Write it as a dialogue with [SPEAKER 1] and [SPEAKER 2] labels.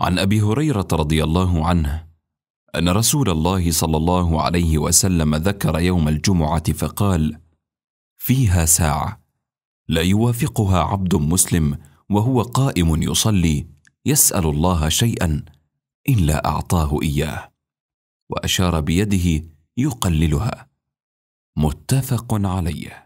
[SPEAKER 1] عن ابي هريره رضي الله عنه ان رسول الله صلى الله عليه وسلم ذكر يوم الجمعه فقال فيها ساعه لا يوافقها عبد مسلم وهو قائم يصلي يسال الله شيئا الا اعطاه اياه واشار بيده
[SPEAKER 2] يقللها متفق عليه